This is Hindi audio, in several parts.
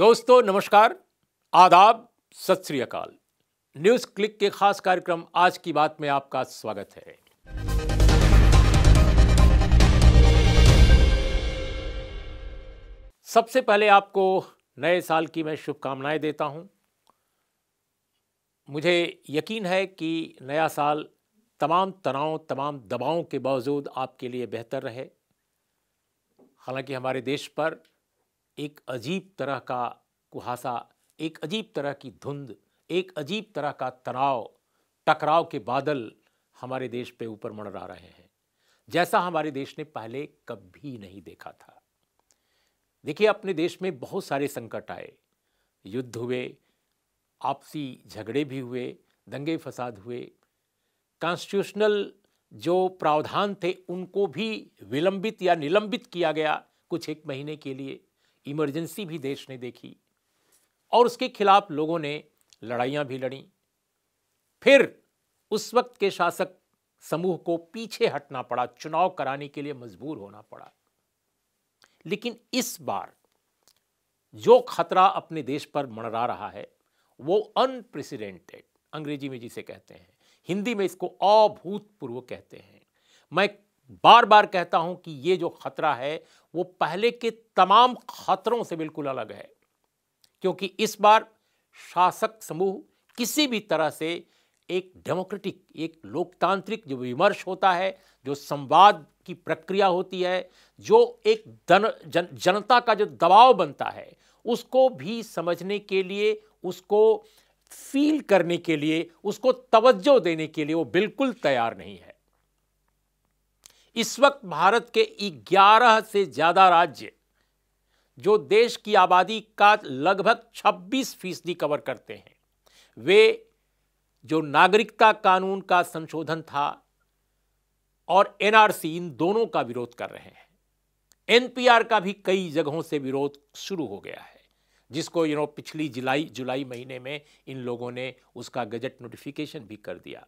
दोस्तों नमस्कार आदाब सत श्री अकाल न्यूज़ क्लिक के खास कार्यक्रम आज की बात में आपका स्वागत है सबसे पहले आपको नए साल की मैं शुभकामनाएं देता हूं मुझे यकीन है कि नया साल तमाम तनाव तमाम दबावों के बावजूद आपके लिए बेहतर रहे हालांकि हमारे देश पर एक अजीब तरह का कुहासा एक अजीब तरह की धुंध एक अजीब तरह का तनाव टकराव के बादल हमारे देश पे ऊपर मंडरा रहे हैं जैसा हमारे देश ने पहले कभी नहीं देखा था देखिए अपने देश में बहुत सारे संकट आए युद्ध हुए आपसी झगड़े भी हुए दंगे फसाद हुए कॉन्स्टिट्यूशनल जो प्रावधान थे उनको भी विलंबित या निलंबित किया गया कुछ एक महीने के लिए इमरजेंसी भी देश ने देखी और उसके खिलाफ लोगों ने लड़ाइयाँ भी लड़ी फिर उस वक्त के शासक समूह को पीछे हटना पड़ा चुनाव कराने के लिए मजबूर होना पड़ा लेकिन इस बार जो खतरा अपने देश पर मंडरा रहा है वो अनप्रेसिडेंटेड अंग्रेजी में जिसे कहते हैं हिंदी में इसको अभूतपूर्व कहते हैं मैं बार बार कहता हूं कि ये जो खतरा है वो पहले के तमाम खतरों से बिल्कुल अलग है क्योंकि इस बार शासक समूह किसी भी तरह से एक डेमोक्रेटिक एक लोकतांत्रिक जो विमर्श होता है जो संवाद की प्रक्रिया होती है जो एक दन, जन, जनता का जो दबाव बनता है उसको भी समझने के लिए उसको फील करने के लिए उसको तवज्जो देने के लिए वो बिल्कुल तैयार नहीं है इस वक्त भारत के 11 से ज़्यादा राज्य जो देश की आबादी का लगभग 26 फीसदी कवर करते हैं वे जो नागरिकता कानून का संशोधन था और एनआरसी इन दोनों का विरोध कर रहे हैं एनपीआर का भी कई जगहों से विरोध शुरू हो गया है जिसको यू नो पिछली जुलाई जुलाई महीने में इन लोगों ने उसका गजट नोटिफिकेशन भी कर दिया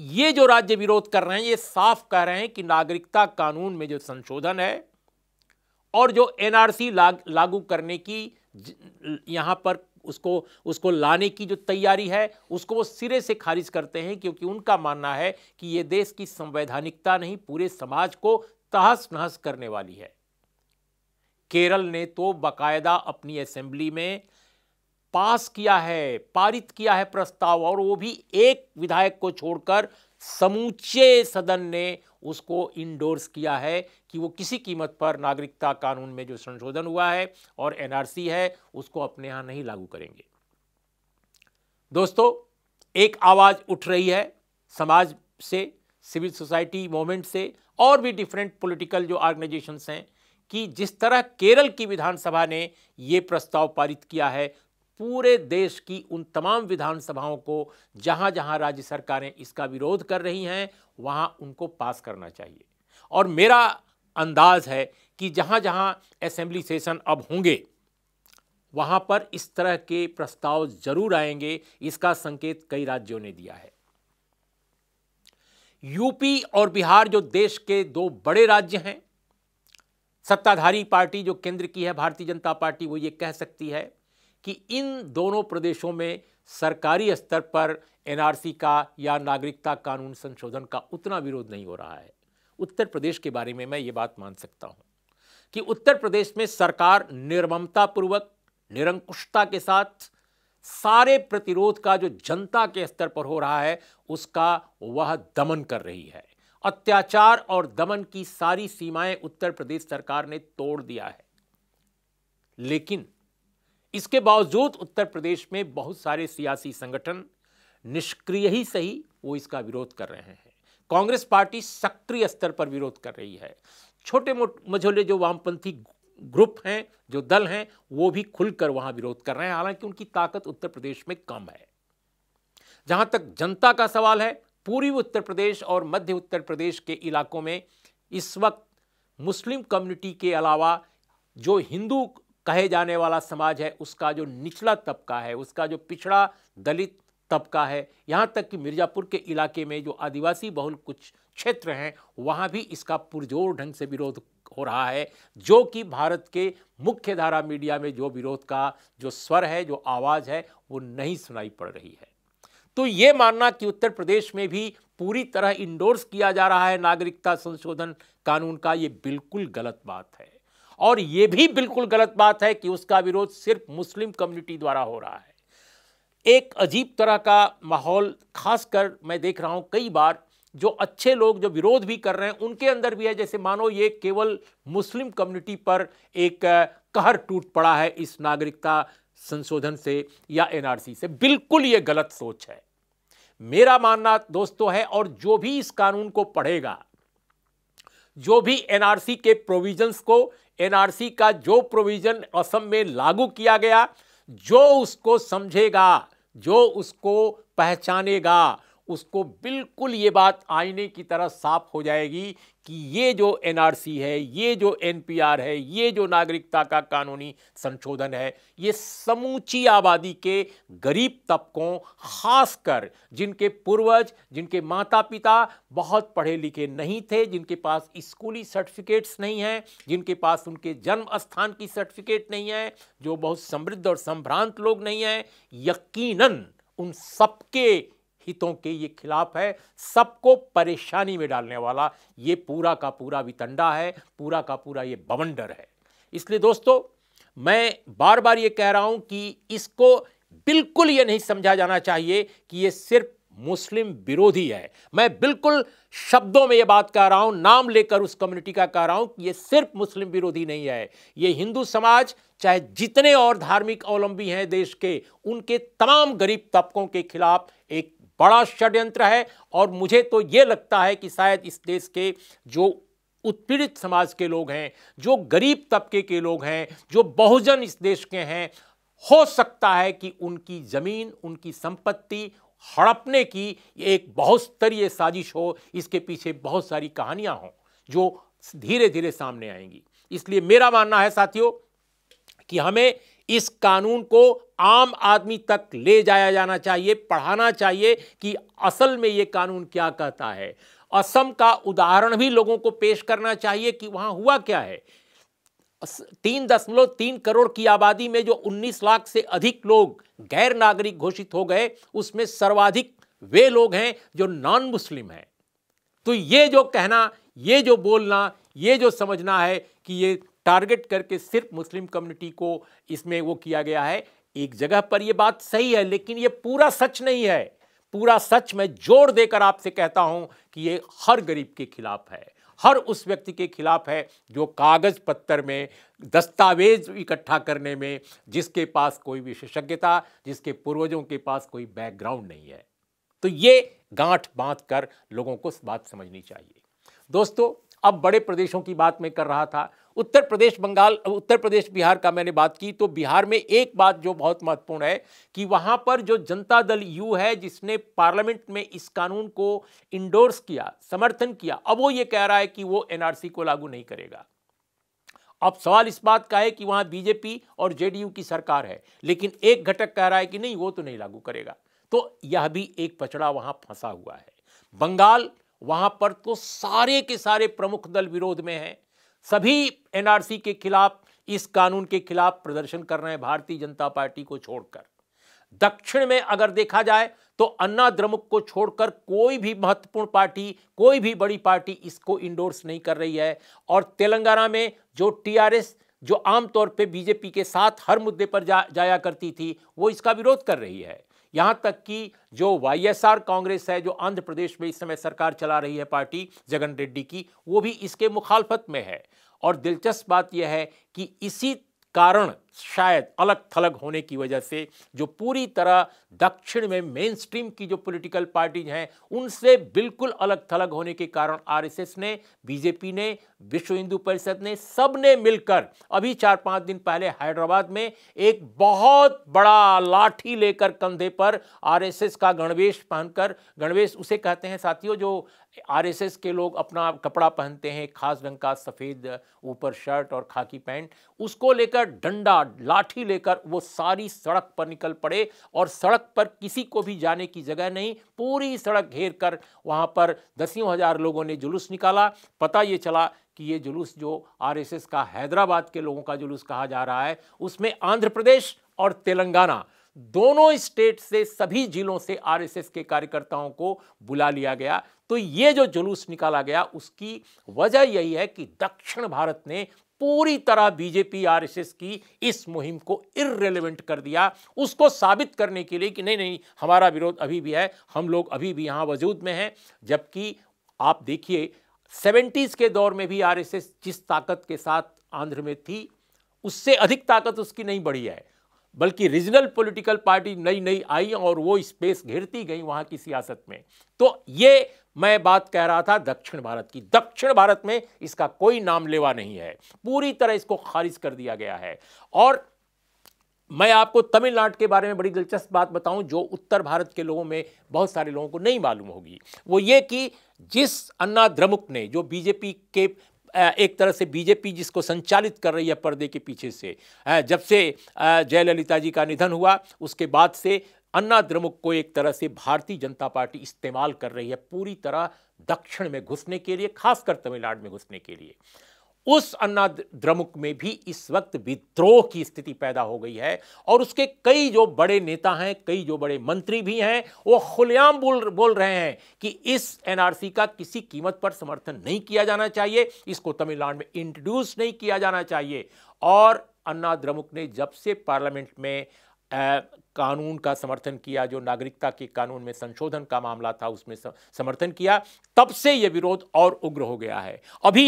ये जो राज्य विरोध कर रहे हैं ये साफ कह रहे हैं कि नागरिकता कानून में जो संशोधन है और जो एनआरसी लाग, लागू करने की यहाँ पर उसको उसको लाने की जो तैयारी है उसको वो सिरे से खारिज करते हैं क्योंकि उनका मानना है कि ये देश की संवैधानिकता नहीं पूरे समाज को तहस नहस करने वाली है केरल ने तो बाकायदा अपनी असेंबली में पास किया है पारित किया है प्रस्ताव और वो भी एक विधायक को छोड़कर समूचे सदन ने उसको इंडोर्स किया है कि वो किसी कीमत पर नागरिकता कानून में जो संशोधन हुआ है और एनआरसी है उसको अपने यहां नहीं लागू करेंगे दोस्तों एक आवाज़ उठ रही है समाज से सिविल सोसाइटी मूवमेंट से और भी डिफरेंट पॉलिटिकल जो ऑर्गेनाइजेशंस हैं कि जिस तरह केरल की विधानसभा ने यह प्रस्ताव पारित किया है पूरे देश की उन तमाम विधानसभाओं को जहां जहां राज्य सरकारें इसका विरोध कर रही हैं वहां उनको पास करना चाहिए और मेरा अंदाज है कि जहां जहां असेंबली सेशन अब होंगे वहां पर इस तरह के प्रस्ताव जरूर आएंगे इसका संकेत कई राज्यों ने दिया है यूपी और बिहार जो देश के दो बड़े राज्य हैं सत्ताधारी पार्टी जो केंद्र की है भारतीय जनता पार्टी वो ये कह सकती है कि इन दोनों प्रदेशों में सरकारी स्तर पर एनआरसी का या नागरिकता कानून संशोधन का उतना विरोध नहीं हो रहा है उत्तर प्रदेश के बारे में मैं ये बात मान सकता हूँ कि उत्तर प्रदेश में सरकार निर्ममतापूर्वक निरंकुशता के साथ सारे प्रतिरोध का जो जनता के स्तर पर हो रहा है उसका वह दमन कर रही है अत्याचार और दमन की सारी सीमाएं उत्तर प्रदेश सरकार ने तोड़ दिया है लेकिन इसके बावजूद उत्तर प्रदेश में बहुत सारे सियासी संगठन निष्क्रिय ही सही वो इसका विरोध कर रहे हैं कांग्रेस पार्टी सक्रिय स्तर पर विरोध कर रही है छोटे मझोले जो वामपंथी ग्रुप हैं जो दल हैं वो भी खुलकर वहां विरोध कर रहे हैं हालांकि उनकी ताकत उत्तर प्रदेश में कम है जहां तक जनता का सवाल है पूर्वी उत्तर प्रदेश और मध्य उत्तर प्रदेश के इलाकों में इस वक्त मुस्लिम कम्युनिटी के अलावा जो हिंदू कहे जाने वाला समाज है उसका जो निचला तबका है उसका जो पिछड़ा दलित तबका है यहाँ तक कि मिर्ज़ापुर के इलाके में जो आदिवासी बहुल कुछ क्षेत्र हैं वहाँ भी इसका पुरजोर ढंग से विरोध हो रहा है जो कि भारत के मुख्य धारा मीडिया में जो विरोध का जो स्वर है जो आवाज़ है वो नहीं सुनाई पड़ रही है तो ये मानना कि उत्तर प्रदेश में भी पूरी तरह इंडोर्स किया जा रहा है नागरिकता संशोधन कानून का ये बिल्कुल गलत बात है और ये भी बिल्कुल गलत बात है कि उसका विरोध सिर्फ मुस्लिम कम्युनिटी द्वारा हो रहा है एक अजीब तरह का माहौल खासकर मैं देख रहा हूँ कई बार जो अच्छे लोग जो विरोध भी कर रहे हैं उनके अंदर भी है जैसे मानो ये केवल मुस्लिम कम्युनिटी पर एक कहर टूट पड़ा है इस नागरिकता संशोधन से या एनआरसी से बिल्कुल ये गलत सोच है मेरा मानना दोस्तों है और जो भी इस कानून को पढ़ेगा जो भी एनआरसी के प्रोविजंस को एनआरसी का जो प्रोविज़न असम में लागू किया गया जो उसको समझेगा जो उसको पहचानेगा उसको बिल्कुल ये बात आईने की तरह साफ हो जाएगी कि ये जो एनआरसी है ये जो एनपीआर है ये जो नागरिकता का कानूनी संशोधन है ये समूची आबादी के गरीब तबकों खासकर जिनके पूर्वज जिनके माता पिता बहुत पढ़े लिखे नहीं थे जिनके पास स्कूली सर्टिफिकेट्स नहीं हैं जिनके पास उनके जन्म स्थान की सर्टिफिकेट नहीं है जो बहुत समृद्ध और संभ्रांत लोग नहीं हैं यकीनन उन सबके हितों के ये खिलाफ है सबको परेशानी में डालने वाला ये पूरा का पूरा वितंडा है पूरा का पूरा ये बवंडर है इसलिए दोस्तों मैं बार बार ये कह रहा हूं कि इसको बिल्कुल ये नहीं समझा जाना चाहिए कि ये सिर्फ मुस्लिम विरोधी है मैं बिल्कुल शब्दों में यह बात कह रहा हूं नाम लेकर उस कम्युनिटी का कह रहा हूं कि यह सिर्फ मुस्लिम विरोधी नहीं है यह हिंदू समाज चाहे जितने और धार्मिक अवलंबी हैं देश के उनके तमाम गरीब तबकों के खिलाफ बड़ा षड्यंत्र है और मुझे तो ये लगता है कि शायद इस देश के जो उत्पीड़ित समाज के लोग हैं जो गरीब तबके के लोग हैं जो बहुजन इस देश के हैं हो सकता है कि उनकी ज़मीन उनकी संपत्ति हड़पने की एक बहुस्तरीय साजिश हो इसके पीछे बहुत सारी कहानियां हों जो धीरे धीरे सामने आएंगी इसलिए मेरा मानना है साथियों कि हमें इस कानून को आम आदमी तक ले जाया जाना चाहिए पढ़ाना चाहिए कि असल में ये कानून क्या कहता है असम का उदाहरण भी लोगों को पेश करना चाहिए कि वहाँ हुआ क्या है तीन दशमलव तीन करोड़ की आबादी में जो 19 लाख से अधिक लोग गैर नागरिक घोषित हो गए उसमें सर्वाधिक वे लोग हैं जो नॉन मुस्लिम हैं तो ये जो कहना ये जो बोलना ये जो समझना है कि ये टारगेट करके सिर्फ मुस्लिम कम्युनिटी को इसमें वो किया गया है एक जगह पर यह बात सही है लेकिन ये पूरा सच नहीं है पूरा सच मैं जोर देकर आपसे कहता हूं कि ये हर गरीब के खिलाफ है हर उस व्यक्ति के खिलाफ है जो कागज पत्थर में दस्तावेज इकट्ठा करने में जिसके पास कोई विशेषज्ञता जिसके पूर्वजों के पास कोई बैकग्राउंड नहीं है तो ये गांठ बांध कर लोगों को बात समझनी चाहिए दोस्तों अब बड़े प्रदेशों की बात मैं कर रहा था उत्तर प्रदेश बंगाल उत्तर प्रदेश बिहार का मैंने बात की तो बिहार में एक बात जो बहुत महत्वपूर्ण है कि वहाँ पर जो जनता दल यू है जिसने पार्लियामेंट में इस कानून को इंडोर्स किया समर्थन किया अब वो ये कह रहा है कि वो एनआरसी को लागू नहीं करेगा अब सवाल इस बात का है कि वहाँ बीजेपी और जेडीयू की सरकार है लेकिन एक घटक कह रहा है कि नहीं वो तो नहीं लागू करेगा तो यह भी एक पचड़ा वहाँ फंसा हुआ है बंगाल वहाँ पर तो सारे के सारे प्रमुख दल विरोध में हैं सभी एनआरसी के खिलाफ इस कानून के खिलाफ प्रदर्शन कर रहे हैं भारतीय जनता पार्टी को छोड़कर दक्षिण में अगर देखा जाए तो अन्ना द्रमुक को छोड़कर कोई भी महत्वपूर्ण पार्टी कोई भी बड़ी पार्टी इसको इंडोर्स नहीं कर रही है और तेलंगाना में जो टीआरएस जो आमतौर पे बीजेपी के साथ हर मुद्दे पर जा, जाया करती थी वो इसका विरोध कर रही है यहाँ तक कि जो वाईएसआर कांग्रेस है जो आंध्र प्रदेश में इस समय सरकार चला रही है पार्टी जगन रेड्डी की वो भी इसके मुखालफत में है और दिलचस्प बात यह है कि इसी कारण शायद अलग थलग होने की वजह से जो पूरी तरह दक्षिण में मेन स्ट्रीम की जो पॉलिटिकल पार्टीज हैं उनसे बिल्कुल अलग थलग होने के कारण आरएसएस ने बीजेपी ने विश्व हिंदू परिषद ने सब ने मिलकर अभी चार पाँच दिन पहले हैदराबाद में एक बहुत बड़ा लाठी लेकर कंधे पर आरएसएस का गणवेश पहनकर गणवेश उसे कहते हैं साथियों जो आरएसएस के लोग अपना कपड़ा पहनते हैं खास ढंग का सफ़ेद ऊपर शर्ट और खाकी पैंट उसको लेकर डंडा लाठी लेकर वो सारी सड़क पर निकल पड़े और सड़क पर किसी को भी जाने की जगह नहीं पूरी सड़क घेर कर वहाँ पर दसियों हज़ार लोगों ने जुलूस निकाला पता ये चला कि ये जुलूस जो आरएसएस का हैदराबाद के लोगों का जुलूस कहा जा रहा है उसमें आंध्र प्रदेश और तेलंगाना दोनों स्टेट से सभी जिलों से आरएसएस के कार्यकर्ताओं को बुला लिया गया तो ये जो जुलूस निकाला गया उसकी वजह यही है कि दक्षिण भारत ने पूरी तरह बीजेपी आरएसएस की इस मुहिम को इरेलीवेंट कर दिया उसको साबित करने के लिए कि नहीं नहीं हमारा विरोध अभी भी है हम लोग अभी भी यहाँ वजूद में हैं जबकि आप देखिए सेवेंटीज़ के दौर में भी आरएसएस जिस ताकत के साथ आंध्र में थी उससे अधिक ताकत उसकी नहीं बढ़ी है बल्कि रीजनल पॉलिटिकल पार्टी नई नई आई और वो स्पेस घेरती गई वहाँ की सियासत में तो ये मैं बात कह रहा था दक्षिण भारत की दक्षिण भारत में इसका कोई नाम लेवा नहीं है पूरी तरह इसको खारिज कर दिया गया है और मैं आपको तमिलनाडु के बारे में बड़ी दिलचस्प बात बताऊं जो उत्तर भारत के लोगों में बहुत सारे लोगों को नहीं मालूम होगी वो ये कि जिस अन्ना द्रमुक ने जो बीजेपी के एक तरह से बीजेपी जिसको संचालित कर रही है पर्दे के पीछे से जब से जयललिता जी का निधन हुआ उसके बाद से अन्ना द्रमुक को एक तरह से भारतीय जनता पार्टी इस्तेमाल कर रही है पूरी तरह दक्षिण में घुसने के लिए खासकर तमिलनाडु में घुसने के लिए उस अन्ना द्रमुक में भी इस वक्त विद्रोह की स्थिति पैदा हो गई है और उसके कई जो बड़े नेता हैं कई जो बड़े मंत्री भी हैं वो खुलेआम बोल बोल रहे हैं कि इस एनआरसी का किसी कीमत पर समर्थन नहीं किया जाना चाहिए इसको तमिलनाडु में इंट्रोड्यूस नहीं किया जाना चाहिए और अन्ना द्रमुक ने जब से पार्लियामेंट में कानून का समर्थन किया जो नागरिकता के कानून में संशोधन का मामला था उसमें समर्थन किया तब से यह विरोध और उग्र हो गया है अभी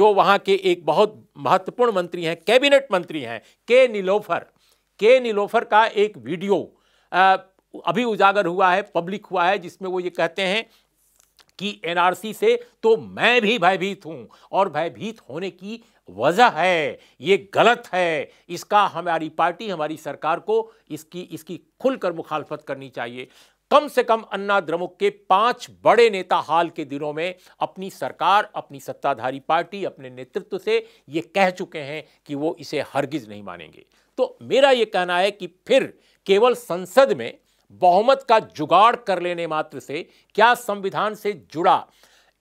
जो वहाँ के एक बहुत महत्वपूर्ण मंत्री हैं कैबिनेट मंत्री हैं के नीलोफर के नीलोफर का एक वीडियो आ, अभी उजागर हुआ है पब्लिक हुआ है जिसमें वो ये कहते हैं कि एनआरसी से तो मैं भी भयभीत हूं और भयभीत होने की वजह है ये गलत है इसका हमारी पार्टी हमारी सरकार को इसकी इसकी खुलकर मुखालफत करनी चाहिए कम से कम अन्ना द्रमुक के पांच बड़े नेता हाल के दिनों में अपनी सरकार अपनी सत्ताधारी पार्टी अपने नेतृत्व से ये कह चुके हैं कि वो इसे हरगिज नहीं मानेंगे तो मेरा ये कहना है कि फिर केवल संसद में बहुमत का जुगाड़ कर लेने मात्र से क्या संविधान से जुड़ा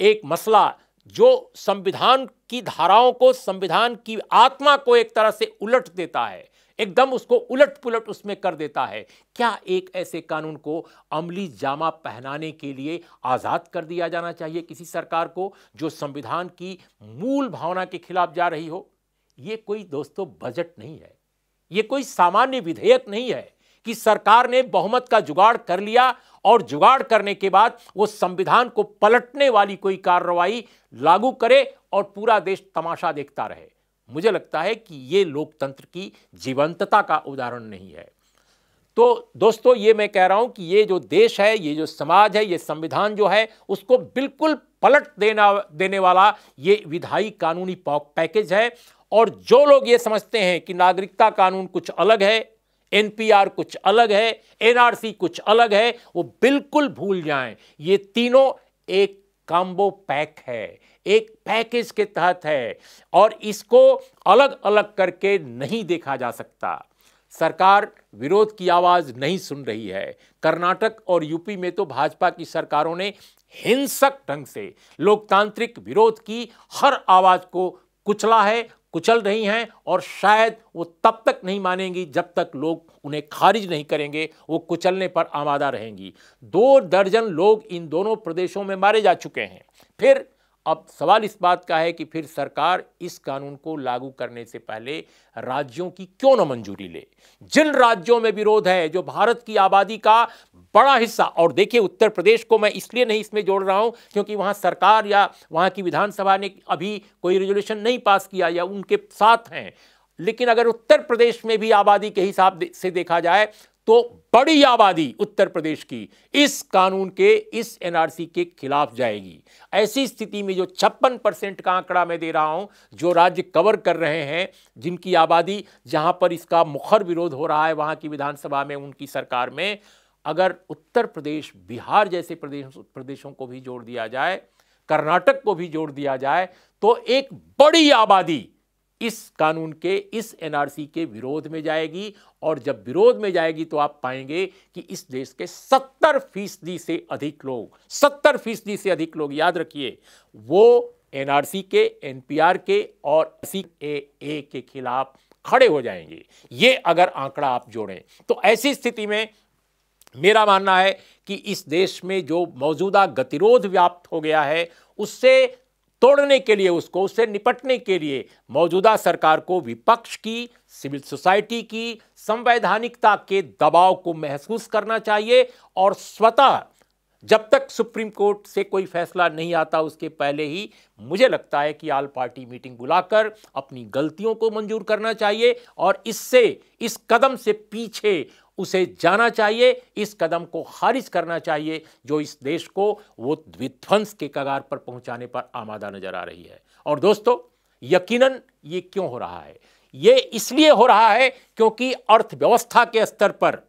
एक मसला जो संविधान की धाराओं को संविधान की आत्मा को एक तरह से उलट देता है एकदम उसको उलट पुलट उसमें कर देता है क्या एक ऐसे कानून को अमली जामा पहनाने के लिए आज़ाद कर दिया जाना चाहिए किसी सरकार को जो संविधान की मूल भावना के खिलाफ जा रही हो यह कोई दोस्तों बजट नहीं है यह कोई सामान्य विधेयक नहीं है कि सरकार ने बहुमत का जुगाड़ कर लिया और जुगाड़ करने के बाद वो संविधान को पलटने वाली कोई कार्रवाई लागू करे और पूरा देश तमाशा देखता रहे मुझे लगता है कि ये लोकतंत्र की जीवंतता का उदाहरण नहीं है तो दोस्तों ये मैं कह रहा हूं कि ये जो देश है ये जो समाज है ये संविधान जो है उसको बिल्कुल पलट देना देने वाला ये विधायी कानूनी पैकेज है और जो लोग ये समझते हैं कि नागरिकता कानून कुछ अलग है एनपीआर कुछ अलग है एनआरसी कुछ अलग है वो बिल्कुल भूल जाएं ये तीनों एक काम्बो पैक है एक पैकेज के तहत है और इसको अलग अलग करके नहीं देखा जा सकता सरकार विरोध की आवाज़ नहीं सुन रही है कर्नाटक और यूपी में तो भाजपा की सरकारों ने हिंसक ढंग से लोकतांत्रिक विरोध की हर आवाज़ को कुचला है कुचल रही हैं और शायद वो तब तक नहीं मानेंगी जब तक लोग उन्हें खारिज नहीं करेंगे वो कुचलने पर आमादा रहेंगी दो दर्जन लोग इन दोनों प्रदेशों में मारे जा चुके हैं फिर अब सवाल इस बात का है कि फिर सरकार इस कानून को लागू करने से पहले राज्यों की क्यों न मंजूरी ले जिन राज्यों में विरोध है जो भारत की आबादी का बड़ा हिस्सा और देखिए उत्तर प्रदेश को मैं इसलिए नहीं इसमें जोड़ रहा हूँ क्योंकि वहाँ सरकार या वहाँ की विधानसभा ने अभी कोई रेजोल्यूशन नहीं पास किया या उनके साथ हैं लेकिन अगर उत्तर प्रदेश में भी आबादी के हिसाब से देखा जाए तो बड़ी आबादी उत्तर प्रदेश की इस कानून के इस एनआरसी के खिलाफ जाएगी ऐसी स्थिति में जो छप्पन परसेंट का आंकड़ा मैं दे रहा हूं जो राज्य कवर कर रहे हैं जिनकी आबादी जहां पर इसका मुखर विरोध हो रहा है वहां की विधानसभा में उनकी सरकार में अगर उत्तर प्रदेश बिहार जैसे प्रदेश प्रदेशों को भी जोड़ दिया जाए कर्नाटक को भी जोड़ दिया जाए तो एक बड़ी आबादी इस कानून के इस एनआरसी के विरोध में जाएगी और जब विरोध में जाएगी तो आप पाएंगे कि इस देश के 70 फीसदी से अधिक लोग 70 फीसदी से अधिक लोग याद रखिए वो एनआरसी के एनपीआर के और सी ए के खिलाफ खड़े हो जाएंगे ये अगर आंकड़ा आप जोड़ें तो ऐसी स्थिति में मेरा मानना है कि इस देश में जो मौजूदा गतिरोध व्याप्त हो गया है उससे तोड़ने के लिए उसको उससे निपटने के लिए मौजूदा सरकार को विपक्ष की सिविल सोसाइटी की संवैधानिकता के दबाव को महसूस करना चाहिए और स्वतः जब तक सुप्रीम कोर्ट से कोई फैसला नहीं आता उसके पहले ही मुझे लगता है कि आल पार्टी मीटिंग बुलाकर अपनी गलतियों को मंजूर करना चाहिए और इससे इस कदम से पीछे उसे जाना चाहिए इस कदम को खारिज करना चाहिए जो इस देश को वो विध्वंस के कगार पर पहुंचाने पर आमादा नजर आ रही है और दोस्तों यकीनन ये क्यों हो रहा है ये इसलिए हो रहा है क्योंकि अर्थव्यवस्था के स्तर पर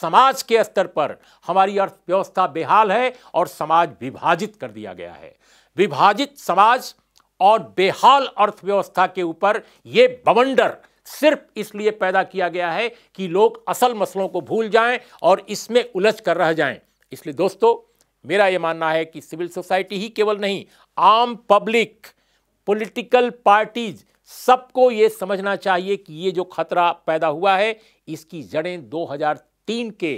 समाज के स्तर पर हमारी अर्थव्यवस्था बेहाल है और समाज विभाजित कर दिया गया है विभाजित समाज और बेहाल अर्थव्यवस्था के ऊपर ये बवंडर सिर्फ इसलिए पैदा किया गया है कि लोग असल मसलों को भूल जाएं और इसमें उलझ कर रह जाएं इसलिए दोस्तों मेरा ये मानना है कि सिविल सोसाइटी ही केवल नहीं आम पब्लिक पॉलिटिकल पार्टीज सबको ये समझना चाहिए कि ये जो खतरा पैदा हुआ है इसकी जड़ें 2003 के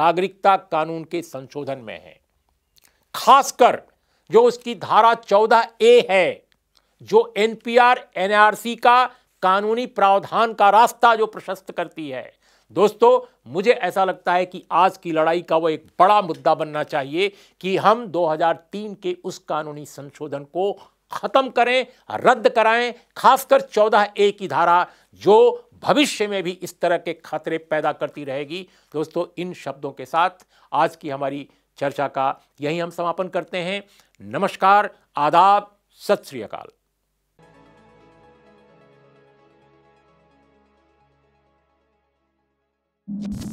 नागरिकता कानून के संशोधन में हैं खासकर जो उसकी धारा 14 ए है जो एनपीआर एनआरसी का कानूनी प्रावधान का रास्ता जो प्रशस्त करती है दोस्तों मुझे ऐसा लगता है कि आज की लड़ाई का वो एक बड़ा मुद्दा बनना चाहिए कि हम 2003 के उस कानूनी संशोधन को ख़त्म करें रद्द कराएं खासकर चौदह ए की धारा जो भविष्य में भी इस तरह के खतरे पैदा करती रहेगी दोस्तों इन शब्दों के साथ आज की हमारी चर्चा का यही हम समापन करते हैं नमस्कार आदाब सत श्री अकाल Thank you